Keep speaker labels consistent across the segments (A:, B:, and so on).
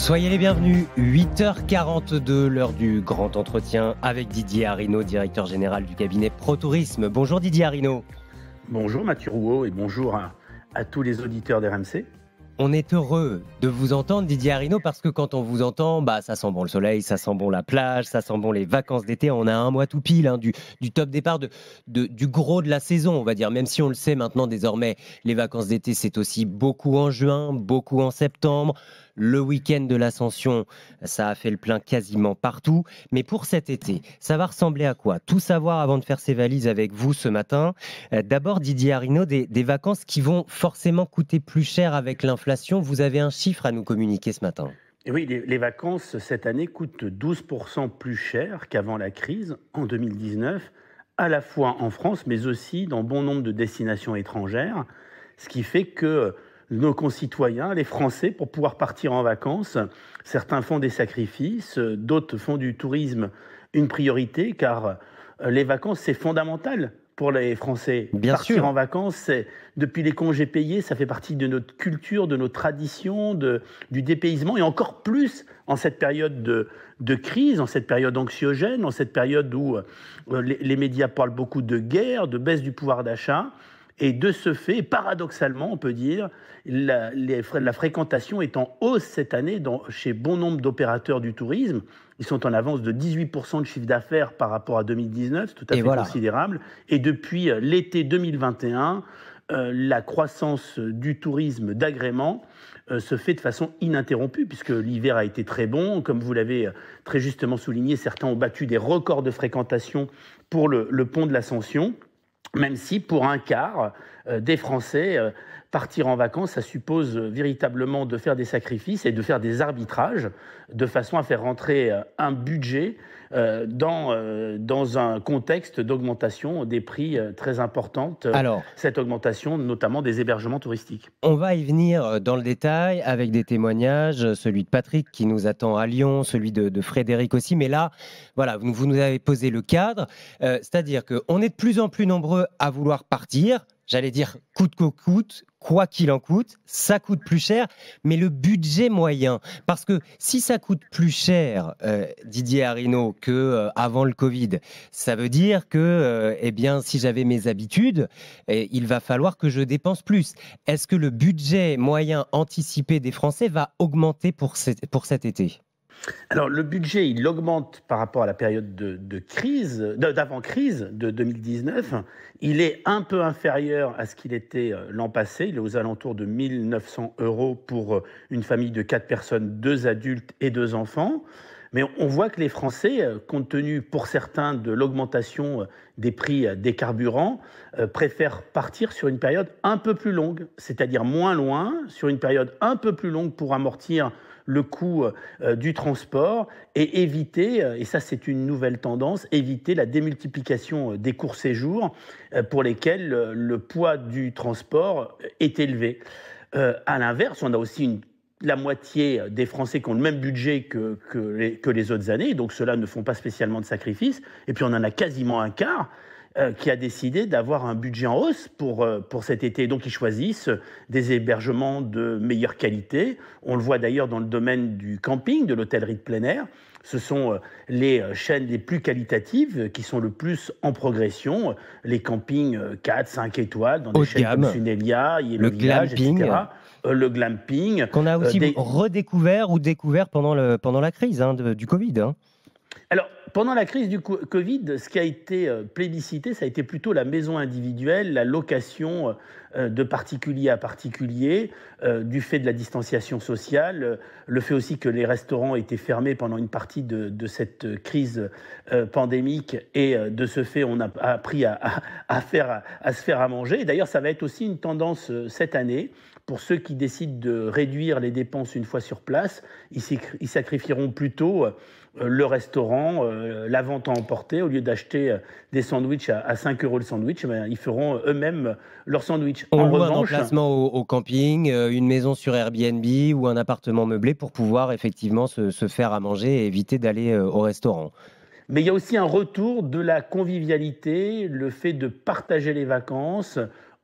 A: Soyez les bienvenus, 8h42, l'heure du grand entretien avec Didier Arino, directeur général du cabinet ProTourisme. Bonjour Didier Arino.
B: Bonjour Mathieu Rouault et bonjour à, tous les auditeurs d'RMC.
A: On est heureux de vous entendre, Didier Arino, parce que quand on vous entend, bah, ça sent bon le soleil, ça sent bon la plage, ça sent bon les vacances d'été. On a un mois tout pile hein, du, top départ, du gros de la saison, on va dire. Même si on le sait maintenant désormais, les vacances d'été, c'est aussi beaucoup en juin, beaucoup en septembre le week-end de l'ascension, ça a fait le plein quasiment partout. Mais pour cet été, ça va ressembler à quoi Tout savoir avant de faire ses valises avec vous ce matin. Euh, d'abord, Didier Arino, des, vacances qui vont forcément coûter plus cher avec l'inflation. Vous avez un chiffre à nous communiquer ce
B: matin. Eh oui, les, vacances cette année coûtent 12% plus cher qu'avant la crise en 2019, à la fois en France, mais aussi dans bon nombre de destinations étrangères, ce qui fait que nos concitoyens, les Français, pour pouvoir partir en vacances. Certains font des sacrifices, d'autres font du tourisme une priorité, car euh, les vacances, c'est fondamental pour les Français. Bien Partir en vacances, c'est depuis les congés payés, ça fait partie de notre culture, de nos traditions, de, du dépaysement, et encore plus en cette période de, crise, en cette période anxiogène, en cette période où euh, les médias parlent beaucoup de guerre, de baisse du pouvoir d'achat. Et de ce fait, paradoxalement, on peut dire, la, la fréquentation est en hausse cette année chez bon nombre d'opérateurs du tourisme. Ils sont en avance de 18% de chiffre d'affaires par rapport à 2019, c'est tout à fait considérable. Et depuis euh, l'été 2021, euh, la croissance du tourisme d'agrément euh, se fait de façon ininterrompue, puisque l'hiver a été très bon. Comme vous l'avez très justement souligné, certains ont battu des records de fréquentation pour le pont de l'Ascension même si pour un quart, euh, des Français. Euh, partir en vacances, ça suppose véritablement de faire des sacrifices et de faire des arbitrages de façon à faire rentrer euh, un budget dans, dans un contexte d'augmentation des prix très importante. Alors, cette augmentation notamment des hébergements touristiques.
A: On va y venir dans le détail avec des témoignages, celui de Patrick qui nous attend à Lyon, celui de, Frédéric aussi. Mais là, voilà, vous, nous avez posé le cadre, c'est-à-dire qu'on est de plus en plus nombreux à vouloir partir j'allais dire coûte que coûte, quoi qu'il en coûte, ça coûte plus cher, mais le budget moyen, parce que si ça coûte plus cher, euh, Didier Arino, que euh, avant le Covid, ça veut dire que, euh, eh bien, si j'avais mes habitudes, eh, il va falloir que je dépense plus. Est-ce que le budget moyen anticipé des Français va augmenter pour, pour cet été
B: alors le budget, il augmente par rapport à la période de, crise, d'avant-crise de 2019. Il est un peu inférieur à ce qu'il était euh, l'an passé. Il est aux alentours de 1900 euros pour euh, une famille de quatre personnes, deux adultes et deux enfants. Mais on voit que les Français, euh, compte tenu pour certains de l'augmentation des prix des carburants, préfèrent partir sur une période un peu plus longue, c'est-à-dire moins loin, sur une période un peu plus longue pour amortir le coût euh, du transport et éviter, euh, et ça c'est une nouvelle tendance, éviter la démultiplication euh, des courts séjours pour lesquels le poids du transport est élevé. à l'inverse, on a aussi la moitié des Français qui ont le même budget que, que, les, que les autres années, donc ceux-là ne font pas spécialement de sacrifices. Et puis on en a quasiment un quart euh, qui a décidé d'avoir un budget en hausse pour, euh, pour cet été. Donc ils choisissent des hébergements de meilleure qualité. On le voit d'ailleurs dans le domaine du camping, de l'hôtellerie de plein air. Ce sont euh, les chaînes les plus qualitatives qui sont le plus en progression. Les campings 4, 5 étoiles dans des chaînes comme Sunelia, le glamping. le glamping. Qu'on a aussi redécouvert
A: ou découvert pendant, le, pendant la crise hein, du Covid. Hein.
B: Alors, pendant la crise du Covid, ce qui a été euh, plébiscité, ça a été plutôt la maison individuelle, la location euh, euh, de particulier à particulier, du fait de la distanciation sociale, le fait aussi que les restaurants étaient fermés pendant une partie de, cette crise pandémique, et de ce fait, on a appris à, faire, à se faire à manger. D'ailleurs, ça va être aussi une tendance cette année. Pour ceux qui décident de réduire les dépenses une fois sur place, ils sacrifieront plutôt euh, le restaurant, euh, la vente à emporter. Au lieu d'acheter euh, des sandwichs à, 5 euros le sandwich, eh ben, ils feront eux-mêmes leur sandwich. en un emplacement
A: au, camping, une maison sur Airbnb ou un appartement meublé pour pouvoir
B: effectivement se faire à manger et éviter d'aller au restaurant. Mais il y a aussi un retour de la convivialité, le fait de partager les vacances,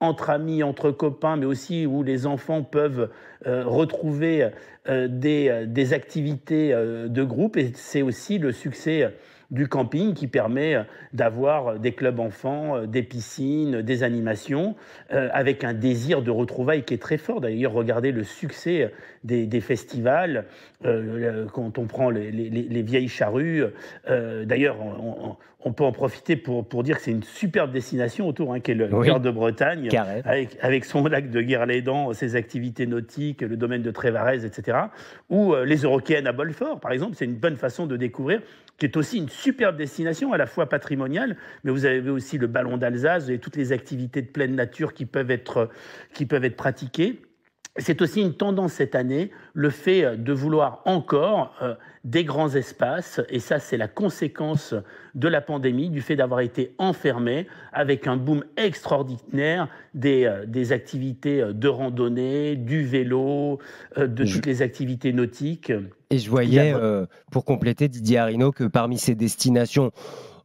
B: entre amis, entre copains, mais aussi où les enfants peuvent euh, retrouver euh, euh, des, activités de groupe. Et c'est aussi le succès du camping qui permet euh, d'avoir euh, des clubs enfants, euh, des piscines, des animations, avec un désir de retrouvailles qui est très fort. D'ailleurs, regardez le succès des, festivals, quand on prend les, vieilles charrues. D'ailleurs, on, peut en profiter pour, dire que c'est une superbe destination autour, hein, qui est le de Bretagne, avec, son lac de Guerlédan, ses activités nautiques, le domaine de Trévarez, etc. Ou les Eurocaines à Bolfort, par exemple, c'est une bonne façon de découvrir qui est aussi une superbe destination, à la fois patrimoniale, mais vous avez aussi le ballon d'Alsace, et toutes les activités de pleine nature qui peuvent être, euh, qui peuvent être pratiquées c'est aussi une tendance cette année, le fait euh, de vouloir encore euh, des grands espaces, et ça c'est la conséquence de la pandémie, du fait d'avoir été enfermé avec un boom extraordinaire des, euh, activités de randonnée, du vélo, de toutes les activités nautiques.
A: Et je voyais, pour compléter Didier Arino, que parmi ces destinations,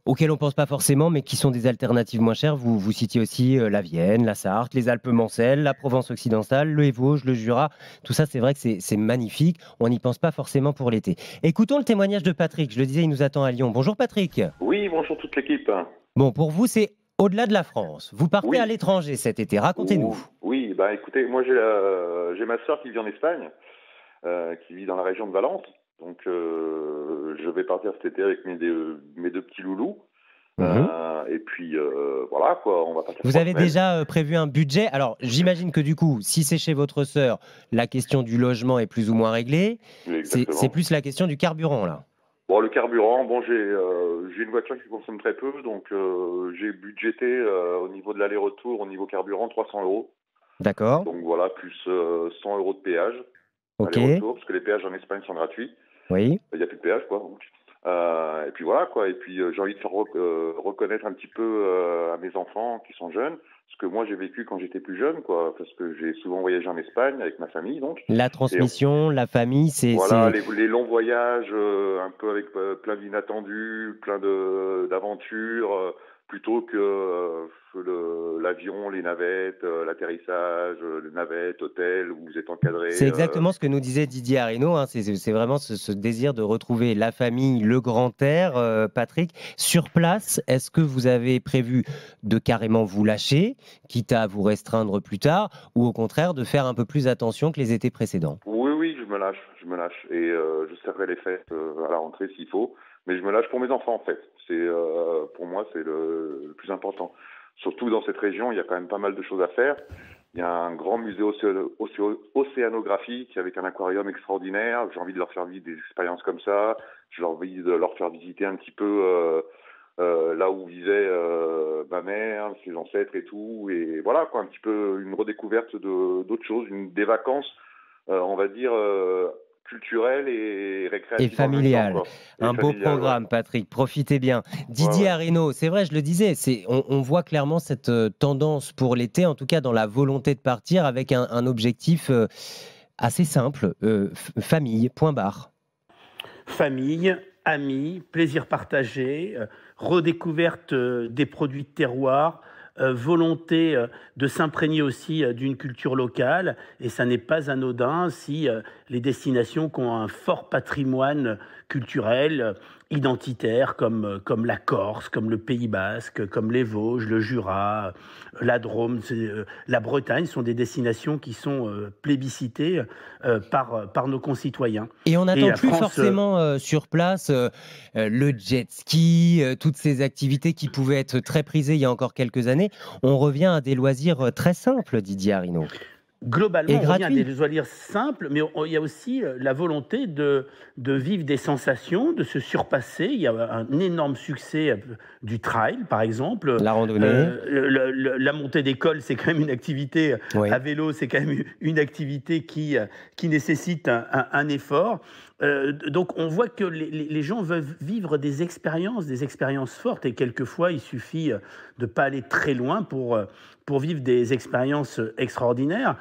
A: auxquels on ne pense pas forcément, mais qui sont des alternatives moins chères. Vous, vous citiez aussi euh, la Vienne, la Sarthe, les Alpes-Mancelles, la Provence occidentale, le Vosges, le Jura. Tout ça, c'est vrai que c'est magnifique. On n'y pense pas forcément pour l'été. Écoutons le témoignage de Patrick. Je le disais, il nous attend à Lyon. Bonjour Patrick.
C: Oui, bonjour toute l'équipe.
A: Bon, pour vous, c'est au-delà de la France. Vous partez à l'étranger cet été. Racontez-nous.
C: Oui, bah écoutez, moi j'ai ma soeur qui vit en Espagne, euh, qui vit dans la région de Valence. Donc euh, je vais partir cet été avec mes deux, mes deux petits loulous. Mhm. Euh, et puis euh, voilà quoi, on va partir. Vous avez déjà
A: prévu un budget Alors j'imagine que du coup, si c'est chez votre sœur, la question du logement est plus ou moins réglée. C'est plus la question du carburant là.
C: Bon, le carburant, bon, j'ai une voiture qui consomme très peu, donc j'ai budgété au niveau de l'aller-retour, au niveau carburant, 300 euros. D'accord. Donc voilà, plus 100 euros de péage. Ok. Parce que les péages en Espagne sont gratuits. Oui. Il n'y a plus de péage, quoi. Euh, et puis voilà, quoi. Et puis euh, j'ai envie de faire euh, reconnaître un petit peu euh, à mes enfants qui sont jeunes ce que moi j'ai vécu quand j'étais plus jeune, quoi, parce que j'ai souvent voyagé en Espagne avec ma famille, donc.
A: La transmission, la famille, c'est. Voilà, les,
C: longs voyages, un peu avec plein d'inattendus, plein d'aventures, plutôt que euh, l'avion, les navettes, euh, l'atterrissage, euh, les navettes, hôtel où vous êtes encadré. C'est exactement
A: ce que nous disait Didier Arino. Hein. C'est, vraiment ce, désir de retrouver la famille, le grand air. Patrick, sur place, est-ce que vous avez prévu de carrément vous lâcher, quitte à vous restreindre plus tard, ou au contraire de faire un peu plus attention que les étés précédents
C: Oui, oui, je me lâche, je me lâche, et je serai les fêtes à la rentrée s'il faut. Mais je me lâche pour mes enfants en fait c'est euh, pour moi c'est le, plus important. Surtout dans cette région, il y a quand même pas mal de choses à faire. Il y a un grand musée océanographique avec un aquarium extraordinaire. J'ai envie de leur faire vivre des expériences comme ça. J'ai envie de leur faire visiter un petit peu euh, euh, là où vivait ma mère, ses ancêtres et tout. Et voilà, quoi, un petit peu une redécouverte de, d'autres choses, une, des vacances, on va dire, culturel et récréatif. Et
A: familial. un beau programme, Patrick. Profitez bien. Didier ouais, c'est vrai, je le disais, on, voit clairement cette euh, tendance pour l'été, en tout cas dans la volonté de partir avec un, objectif euh, assez simple euh, famille, point barre.
B: Famille, amis, plaisir partagé, redécouverte des produits de terroir, euh, volonté euh, de s'imprégner aussi euh, d'une culture locale. Et ça n'est pas anodin si les destinations qui ont un fort patrimoine culturel, identitaire, comme, comme la Corse, comme le Pays Basque, comme les Vosges, le Jura, la Drôme, la Bretagne, sont des destinations qui sont plébiscitées par, par nos concitoyens. Et on n'attend plus forcément
A: sur place le jet ski, toutes ces activités qui pouvaient être très prisées il y a encore quelques années. On revient à des loisirs euh, très simples, Didier Arino.
B: Globalement, on revient à des loisirs simples, mais il y a aussi euh, la volonté de, vivre des sensations, de se surpasser. Il y a un énorme succès euh, du trail, par exemple. La randonnée. la montée d'école, c'est quand même une activité à vélo, c'est quand même une activité qui, nécessite un effort. Euh, donc on voit que les, gens veulent vivre des expériences, des expériences fortes, et quelquefois il suffit euh, de ne pas aller très loin pour, euh, pour vivre des expériences extraordinaires.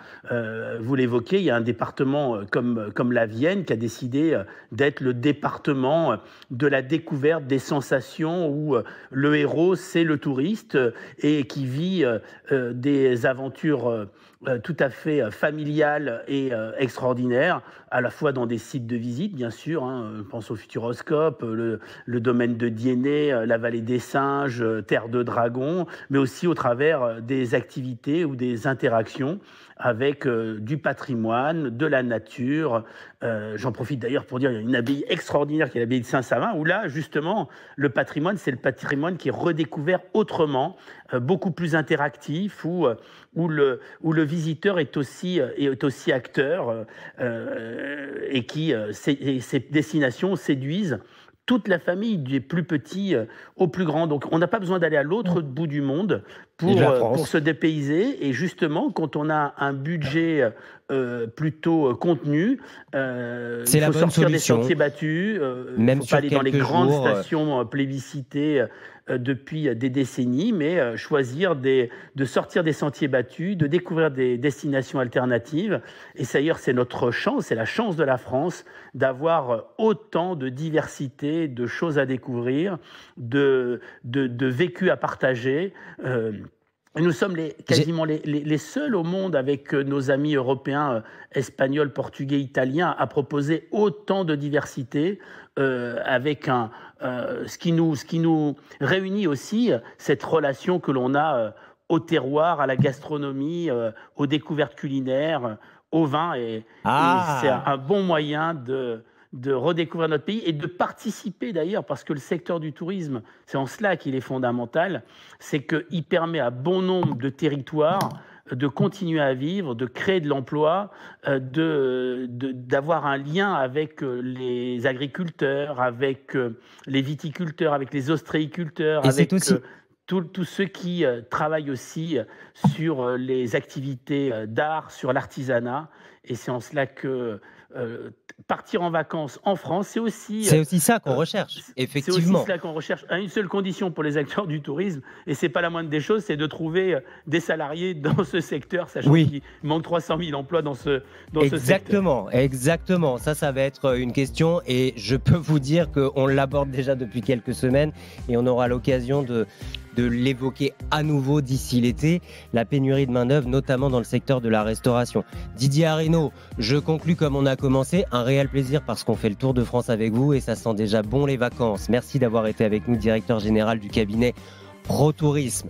B: vous l'évoquez, il y a un département comme, comme la Vienne qui a décidé d'être le département de la découverte des sensations où le héros, c'est le touriste et qui vit des aventures tout à fait familiales et extraordinaires, à la fois dans des sites de visite, bien sûr. Hein, euh, pense au Futuroscope, euh, le, domaine de Diennet, euh, la vallée des singes, Terre de dragons, mais aussi au travers des activités ou des interactions avec du patrimoine, de la nature. J'en profite d'ailleurs pour dire qu'il y a une abbaye extraordinaire qui est l'abbaye de Saint-Savin, où là, justement, le patrimoine, c'est le patrimoine qui est redécouvert autrement, beaucoup plus interactif, où, le, le visiteur est aussi, aussi acteur et qui s'est et, ces destinations séduisent toute la famille, du plus petit euh, au plus grand. Donc on n'a pas besoin d'aller à l'autre mm. bout du monde pour euh, se dépayser. Et justement, quand on a un budget euh, euh, plutôt euh, contenu. Euh, c'est la sortir des sentiers battus. Euh, Même faut pas aller dans les grandes stations plébiscitées depuis des décennies, mais choisir des, de sortir des sentiers battus, de découvrir des destinations alternatives. Et d'ailleurs, c'est notre chance, c'est la chance de la France d'avoir autant de diversité, de choses à découvrir, de, de, de vécu à partager. Nous sommes les, quasiment les, seuls au monde, avec euh, nos amis européens, euh, espagnols, portugais, italiens, à proposer autant de diversité, euh, avec un, ce, qui nous, ce qui nous réunit aussi, cette relation que l'on a au terroir, à la gastronomie, aux découvertes culinaires, au vin. et ah. c'est un bon moyen de, de redécouvrir notre pays et de participer d'ailleurs, parce que le secteur du tourisme, c'est en cela qu'il est fondamental, c'est qu'il permet à bon nombre de territoires de continuer à vivre, de créer de l'emploi, euh, de, d'avoir un lien avec euh, les agriculteurs, avec euh, les viticulteurs, avec les ostréiculteurs, avec tous ceux qui travaillent aussi sur les activités d'art, sur l'artisanat. Et c'est en cela que partir en vacances en France, c'est aussi. Euh, c'est aussi ça qu'on euh,
A: recherche, effectivement. C'est aussi cela
B: qu'on recherche, à une seule condition pour les acteurs du tourisme, et c'est pas la moindre des choses, c'est de trouver euh, des salariés dans ce secteur, sachant qu'il manque 300 000 emplois dans ce, dans exactement,
A: ce secteur. Exactement, ça, ça va être une question, et je peux vous dire qu'on l'aborde déjà depuis quelques semaines, et on aura l'occasion de, de l'évoquer à nouveau d'ici l'été, la pénurie de main-d'œuvre, notamment dans le secteur de la restauration. Didier Arino, je conclus comme on a commencé. Un réel plaisir parce qu'on fait le tour de France avec vous et ça sent déjà bon les vacances. Merci d'avoir été avec nous, directeur général du cabinet Pro Tourisme.